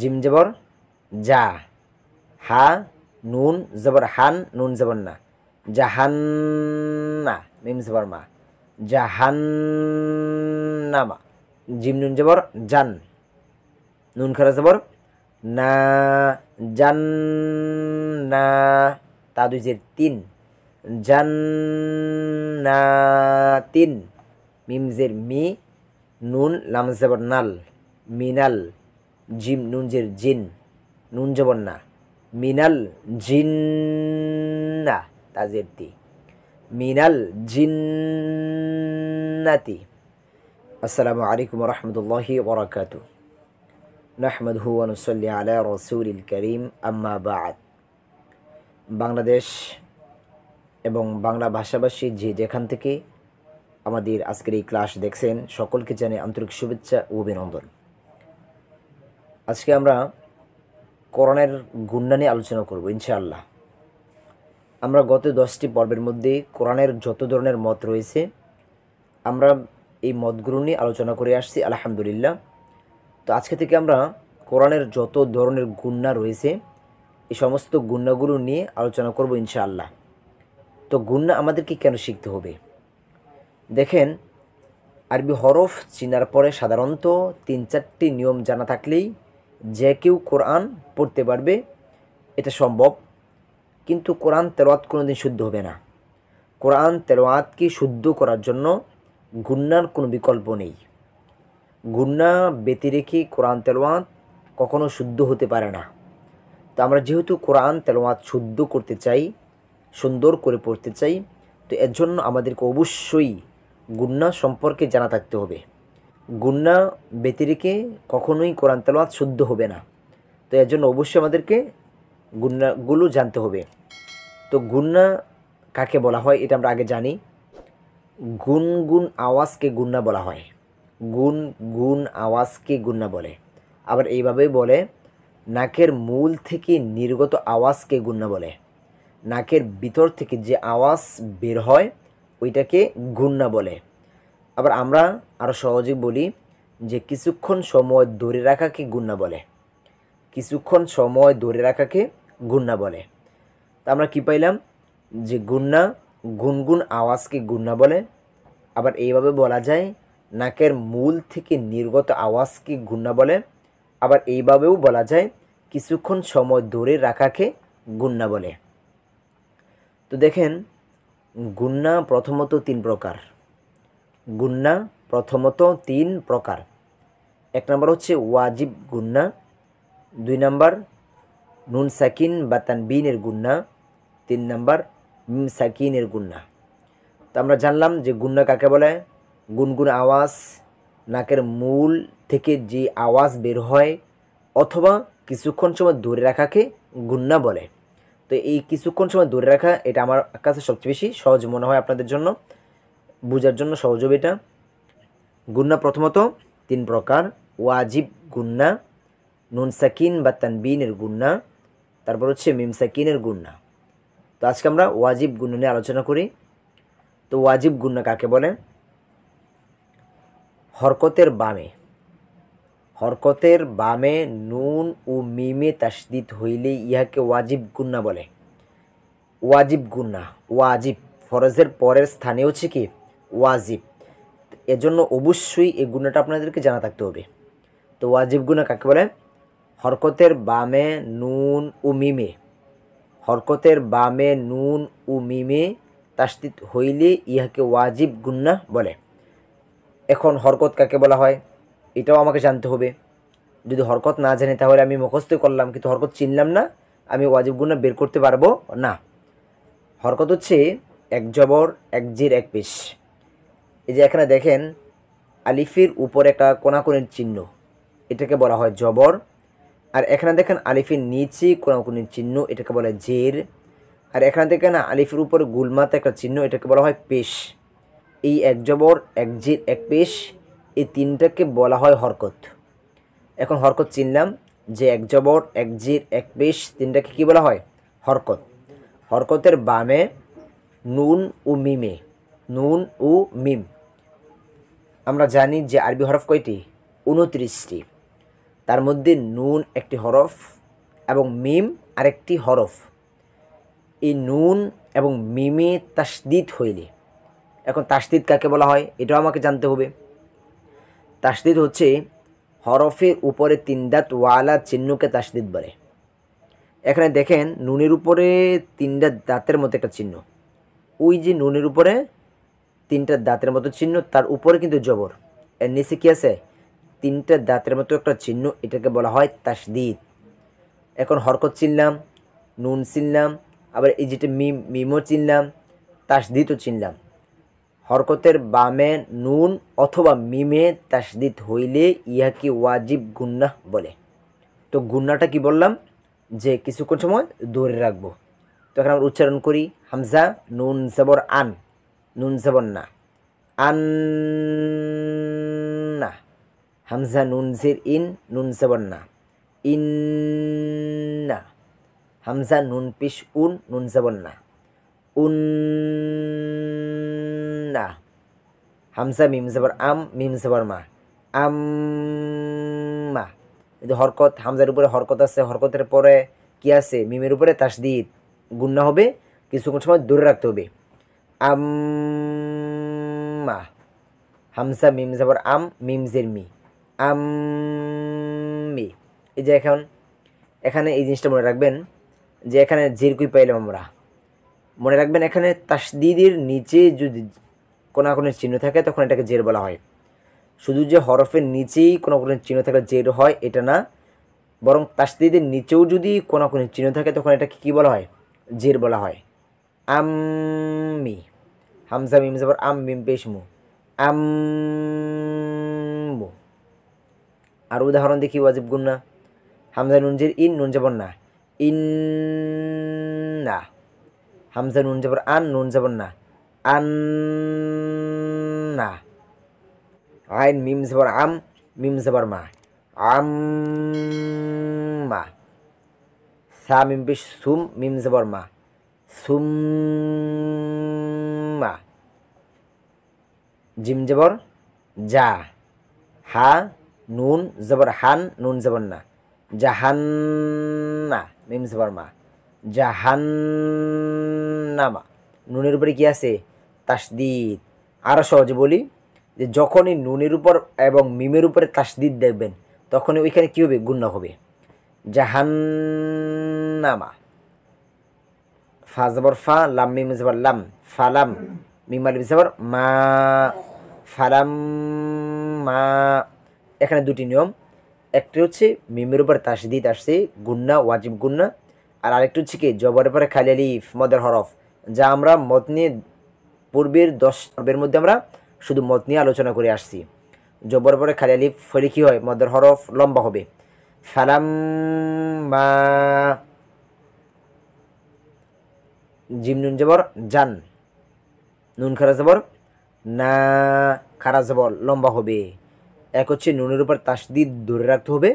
Gym জবর যা হা নুন জবর হান নুন জবর না জাহান্না মিম জবর মা জাহান্নামা জিম নুন জবর জান নুন খারা জবর না জান না তা দুই জের তিন তিন মিম জের মি নুন লাম জবর নাল মিনাল জিম নুনজের জিন নুন যেমন না মিনাল জিন্না তাজের তি মিনাল জিন্নাতি আসসালামু আলাইকুম রহমতুল্লাহি বরাকাত নাহমদহু অনুসল্লি আলা রসুলিল করিম আম্মা বাদ বাংলাদেশ এবং বাংলা ভাষাভাষী যে যেখান থেকে আমাদের আজকের এই ক্লাস দেখছেন সকলকে জানে আন্তরিক শুভেচ্ছা ও অভিনন্দন আজকে আমরা করোনার গুন্ডা নিয়ে আলোচনা করব ইনশাআল্লাহ আমরা গত দশটি পর্বের মধ্যে কোরআনের যত ধরনের মত রয়েছে আমরা এই মতগুলো নিয়ে আলোচনা করে আসছি আলহামদুলিল্লাহ তো আজকে থেকে আমরা কোরআনের যত ধরনের গুন্না রয়েছে এই সমস্ত গুন্নাগুলো নিয়ে আলোচনা করব ইনশাআল্লাহ তো গুন্না আমাদেরকে কেন শিখতে হবে দেখেন আরবি হরফ চিনার পরে সাধারণত তিন চারটি নিয়ম জানা থাকলেই যে কেউ কোরআন পড়তে পারবে এটা সম্ভব কিন্তু কোরআন তেলোয়াত কোনোদিন শুদ্ধ হবে না কোরআন তেলোয়াতকে শুদ্ধ করার জন্য গুন্নার কোনো বিকল্প নেই গুন্না ব্যতি রেখে কোরআন তেলোয়াত কখনো শুদ্ধ হতে পারে না তো আমরা যেহেতু কোরআন তেলোয়াত শুদ্ধ করতে চাই সুন্দর করে পড়তে চাই তো এর জন্য আমাদেরকে অবশ্যই গুন্না সম্পর্কে জানা থাকতে হবে গুন্না ব্যতিরিকে কখনোই কোরআন তেলাওয়াত শুদ্ধ হবে না তো এর জন্য অবশ্যই আমাদেরকে গুন্নাগুলো জানতে হবে তো গুন্না কাকে বলা হয় এটা আমরা আগে জানি গুন গুন আওয়াজকে গুন্না বলা হয় গুন গুন আওয়াজকে গুন্না বলে আবার এইভাবেই বলে নাকের মূল থেকে নির্গত আওয়াজকে গুন্না বলে নাকের ভিতর থেকে যে আওয়াজ বের হয় ওইটাকে গুন্না বলে আবার আমরা আরও সহজে বলি যে কিছুক্ষণ সময় ধরে রাখাকে গুণনা বলে কিছুক্ষণ সময় ধরে রাখাকে গুণনা বলে তা আমরা কী পাইলাম যে গুণনা গুনগুন আওয়াজকে গুণনা বলে আবার এইভাবে বলা যায় নাকের মূল থেকে নির্গত আওয়াজকে গুণনা বলে আবার এইভাবেও বলা যায় কিছুক্ষণ সময় ধরে রাখাকে গুণনা বলে তো দেখেন গুণনা প্রথমত তিন প্রকার গুন্না প্রথমত তিন প্রকার এক নম্বর হচ্ছে ওয়াজিব গুন্না দুই নম্বর নুন সাকিন বা তানবিনের গুন্না তিন নম্বর মিম সাকিনের গুন্না তো আমরা জানলাম যে গুন্না কাকে বলে গুনগুন আওয়াজ নাকের মূল থেকে যে আওয়াজ বের হয় অথবা কিছুক্ষণ সময় ধরে রাখাকে গুন্না বলে তো এই কিছুক্ষণ সময় ধরে রাখা এটা আমার কাছে সবচেয়ে বেশি সহজ মনে হয় আপনাদের জন্য বোঝার জন্য সহজ হবে এটা গুন্না প্রথমত তিন প্রকার ওয়াজিব গুন্না নুন সাকিন বা তানবিনের গুন্না তারপর হচ্ছে মিম সাকিনের গুন্না তো আজকে আমরা ওয়াজিব গুন্না নিয়ে আলোচনা করি তো ওয়াজিব গুন্না কাকে বলে হরকতের বামে হরকতের বামে নুন ও মিমে তাসদিত হইলে ইহাকে ওয়াজিব গুন্না বলে ওয়াজিব গুন্না ওয়াজিব ফরজের পরের স্থানে হচ্ছে কি ওয়াজিব এজন্য অবশ্যই এই গুণাটা আপনাদেরকে জানা থাকতে হবে তো ওয়াজিব গুণা কাকে বলে হরকতের বামে নুন ও মিমে হরকতের বামে নুন ও মিমে তাস্তিত হইলে ইহাকে ওয়াজিব গুন্না বলে এখন হরকত কাকে বলা হয় এটাও আমাকে জানতে হবে যদি হরকত না জানি তাহলে আমি মুখস্থ করলাম কিন্তু হরকত চিনলাম না আমি ওয়াজিব গুন্না বের করতে পারবো না হরকত হচ্ছে এক জবর এক জির এক পেশ এই যে এখানে দেখেন আলিফের উপর একটা কোনাকুনির চিহ্ন এটাকে বলা হয় জবর আর এখানে দেখেন আলিফের নিচে কোনাকুনির চিহ্ন এটাকে বলা হয় জের আর এখানে দেখেন আলিফের উপর গুলমাতে একটা চিহ্ন এটাকে বলা হয় পেশ এই এক জবর এক জের এক পেশ এই তিনটাকে বলা হয় হরকত এখন হরকত চিনলাম যে এক জবর এক জির এক পেশ তিনটাকে কী বলা হয় হরকত হরকতের বামে নুন ও মিমে নুন ও মিম আমরা জানি যে আরবি হরফ কয়টি উনত্রিশটি তার মধ্যে নুন একটি হরফ এবং মিম আরেকটি হরফ এই নুন এবং মিমে তাসদিদ হইলে এখন তাসদিদ কাকে বলা হয় এটাও আমাকে জানতে হবে তাসদিদ হচ্ছে হরফের উপরে তিন দাঁত ওয়ালা চিহ্নকে তাসদিদ বলে এখানে দেখেন নুনের উপরে তিনটা দাঁতের মতো একটা চিহ্ন ওই যে নুনের উপরে তিনটা দাঁতের মতো চিহ্ন তার উপরে কিন্তু জবর এর নিচে কী আছে তিনটা দাঁতের মতো একটা চিহ্ন এটাকে বলা হয় তাসদিদ এখন হরকত চিনলাম নুন চিনলাম আবার এই যেটা মিম মিমও চিনলাম তাসদিদও চিনলাম হরকতের বামে নুন অথবা মিমে তাসদিদ হইলে ইহাকে ওয়াজিব গুন্না বলে তো গুন্নাটা কি বললাম যে কিছুক্ষণ সময় দৌড়ে রাখবো তো এখন আমরা উচ্চারণ করি হামজা নুন জবর আন নুন জবর না আন্না হামজা নুন জির ইন নুন জবর না ইন্না হামজা নুন পিস উন নুন জবর না উন্না হামজা মিম জবর আম মিম জবর মা আম্মা কিন্তু হরকত হামজার উপরে হরকত আছে হরকতের পরে কি আছে মিমের উপরে তাসদিদ গুন্না হবে কিছুক্ষণ সময় দূরে রাখতে হবে আম্মা হামসা মিম যাবর আম মিমজের মি আমি এই যে এখন এখানে এই জিনিসটা মনে রাখবেন যে এখানে জিরকুই পাইলাম আমরা মনে রাখবেন এখানে তাসদিদির নিচে যদি কোনো কোনো চিহ্ন থাকে তখন এটাকে জের বলা হয় শুধু যে হরফের নিচেই কোনো কোনো চিহ্ন থাকলে জের হয় এটা না বরং তাসদিদের নিচেও যদি কোনো কোনো চিহ্ন থাকে তখন এটাকে কী বলা হয় জের বলা হয় আমি হামজা মিম যাবার আম মিম পেশ মু আম আর উদাহরণ দেখি ওয়াজিব গুন্না হামজা নুনজির ইন নুন জবর না ইন না হামজা নুন জবর আন নুন জবর না আন না আইন মিম জবর আম মিম জবর মা আম মা সা মিম পেশ সুম মিম জবর মা সুম মা জিম জবর যা হা নুন জবর হান নুন জবর না জাহান্না মিম জবর মা জাহান্নামা নুনের উপরে কী আছে তাসদিদ আরও সহজে বলি যে যখনই নুনের উপর এবং মিমের উপরে তাসদিদ দেখবেন তখনই ওইখানে কী হবে গুণ্য হবে জাহান্নামা ফা জবর ফা লাম মিম জবর লাম ফালাম মিমাল বিসাবর মা ফালাম মা এখানে দুটি নিয়ম একটি হচ্ছে মিমের উপর তাসদিদ আসছে গুন্না ওয়াজিব গুন্না আর আরেকটি হচ্ছে কি জবরের পরে খালি আলিফ মদের হরফ যা আমরা মত নিয়ে পূর্বের দশ পর্বের মধ্যে আমরা শুধু মত নিয়ে আলোচনা করে আসছি জবর পরে খালি আলিফ ফলে কী হয় মদের হরফ লম্বা হবে ফালাম মা জিমনুন জবর জান নুন খারা জবর না খারা জবর লম্বা হবে এক হচ্ছে নুনের উপর তাসদিদ ধরে রাখতে হবে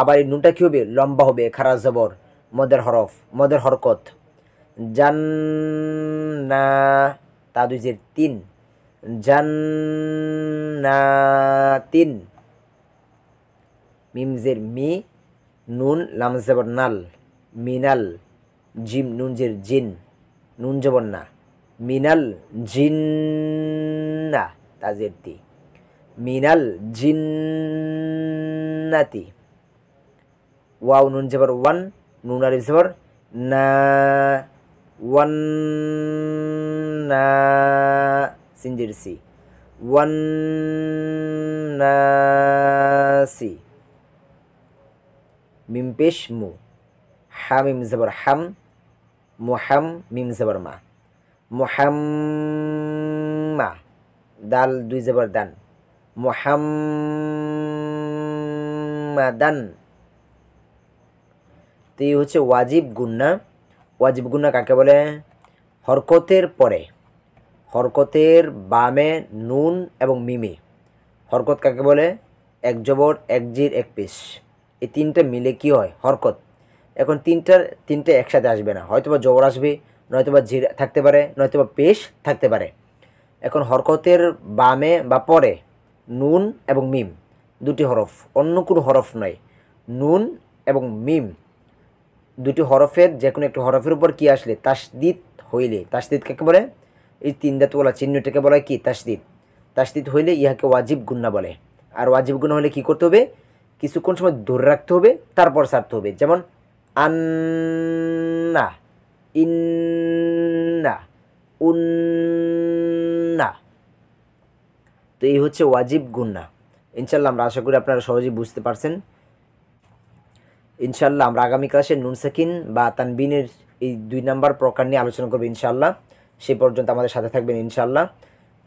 আবার এই নুনটা কী হবে লম্বা হবে খারা জবর মদের হরফ মদের হরকত জান না তা দুই জের তিন তিন মিমজের মি নুন লাম জবর নাল মিনাল জিম নুন জের জিন নুন জবর না মিনাল জিন্না তাজের তি মিনাল জিন্নাতি ওয়াও নুন জবর ওয়ান নুন জবর না ওয়ান না সিনজির সি ওয়ান না সি মিম পেশ মু হামিম জবর হাম মুহাম মিম জবর মা মোহাম্মা দাল দুই জবর দান মোহাম্মাদান তো এই হচ্ছে ওয়াজিব গুন্না ওয়াজিব গুন্না কাকে বলে হরকতের পরে হরকতের বামে নুন এবং মিমি হরকত কাকে বলে এক জবর এক জির এক পিস এই তিনটা মিলে কি হয় হরকত এখন তিনটার তিনটে একসাথে আসবে না হয়তো বা জবর আসবে নয়তোবা জির থাকতে পারে নয়তোবা পেশ থাকতে পারে এখন হরকতের বামে বা পরে নুন এবং মিম দুটি হরফ অন্য কোনো হরফ নয় নুন এবং মিম দুটি হরফের যে কোনো একটি হরফের উপর কি আসলে তাসদিদ হইলে তাসদিদ কাকে বলে এই তিন দাঁতওয়ালা চিহ্নটাকে বলা কি তাসদিদ তাসদিদ হইলে ইহাকে ওয়াজিব গুন্না বলে আর ওয়াজিব গুন্না হলে কি করতে হবে কিছুক্ষণ সময় ধরে রাখতে হবে তারপর সারতে হবে যেমন আন্না ইন্না উন্না তো এই হচ্ছে ওয়াজিব গুন্না ইনশাল্লাহ আমরা আশা করি আপনারা সহজেই বুঝতে পারছেন ইনশাল্লাহ আমরা আগামী ক্লাসে নুনসাকিন সাকিন বা তানবিনের এই দুই নাম্বার প্রকার নিয়ে আলোচনা করবো ইনশাল্লাহ সে পর্যন্ত আমাদের সাথে থাকবেন ইনশাল্লাহ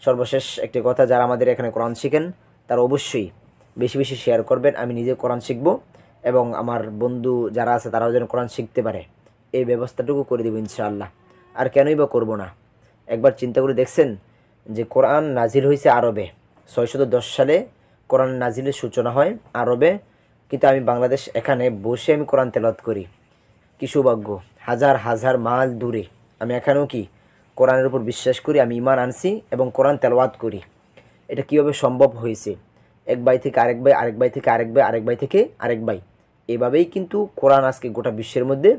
সর্বশেষ একটি কথা যারা আমাদের এখানে কোরআন শিখেন তারা অবশ্যই বেশি বেশি শেয়ার করবেন আমি নিজে কোরআন শিখব এবং আমার বন্ধু যারা আছে তারাও যেন কোরআন শিখতে পারে এই ব্যবস্থাটুকু করে দেব ইনশাআল্লাহ আর কেনই বা করবো না একবার চিন্তা করে দেখছেন যে কোরআন নাজিল হয়েছে আরবে ছয়শত দশ সালে কোরআন নাজিলের সূচনা হয় আরবে কিন্তু আমি বাংলাদেশ এখানে বসে আমি কোরআন তেলত করি কি সৌভাগ্য হাজার হাজার মাইল দূরে আমি এখানেও কি কোরআনের উপর বিশ্বাস করি আমি ইমান আনছি এবং কোরআন তেলাওয়াত করি এটা কীভাবে সম্ভব হয়েছে এক বাই থেকে আরেক বাই আরেক বাই থেকে আরেক বাই আরেক বাই থেকে আরেক বাই এভাবেই কিন্তু কোরআন আজকে গোটা বিশ্বের মধ্যে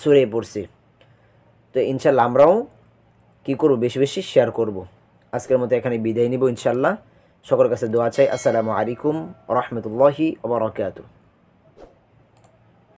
সুরে পড়ছে তো ইনশাল্লাহ আমরাও কী করবো বেশি বেশি শেয়ার করব। আজকের মতো এখানে বিদায় নিব ইনশাল্লাহ সকলের কাছে দোয়া চাই আসসালামু আলাইকুম রহমতুল্লাহি ওবরাকাতু